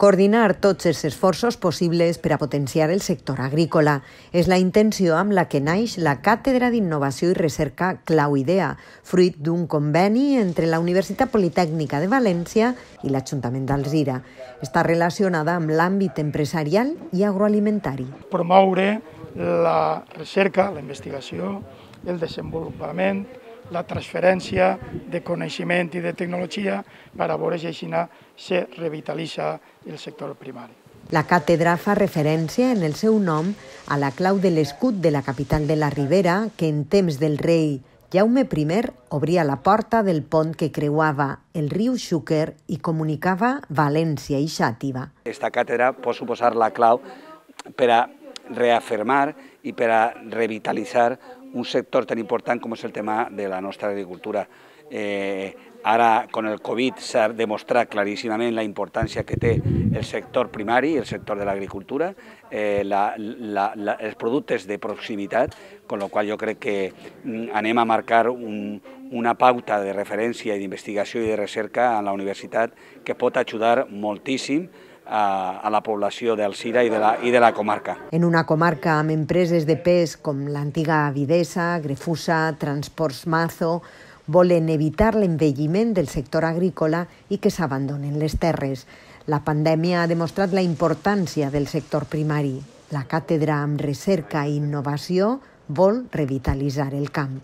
Coordinar tots els esforços possibles per a potenciar el sector agrícola és la intenció amb la que naix la Càtedra d'Innovació i Recerca Clau Idea, fruit d'un conveni entre la Universitat Politècnica de València i l'Ajuntament d'Alzira. Està relacionada amb l'àmbit empresarial i agroalimentari. Promoure la recerca, la investigació, el desenvolupament, la transferència de coneixement i de tecnologia per a veure si així se revitalitza el sector primari. La càtedra fa referència en el seu nom a la clau de l'escut de la capital de la Ribera que en temps del rei Jaume I obria la porta del pont que creuava el riu Xúquer i comunicava València i Xàtiva. Esta càtedra pot suposar la clau per a reafirmar i per a revitalitzar un sector tan important com és el tema de la nostra agricultura. Eh, ara, amb el Covid, s'ha demostrat claríssimament la importància que té el sector primari, el sector de l'agricultura, eh, la, la, la, els productes de proximitat, amb la qual jo crec que mm, anem a marcar un, una pauta de referència i d'investigació i de recerca a la universitat que pot ajudar moltíssim a, a la població del Sira i de la, i de la comarca. En una comarca amb empreses de pes com l'antiga Avidesa, Grefusa, Transports Mazo, volen evitar l'envelliment del sector agrícola i que s'abandonen les terres. La pandèmia ha demostrat la importància del sector primari. La càtedra amb recerca i innovació vol revitalitzar el camp.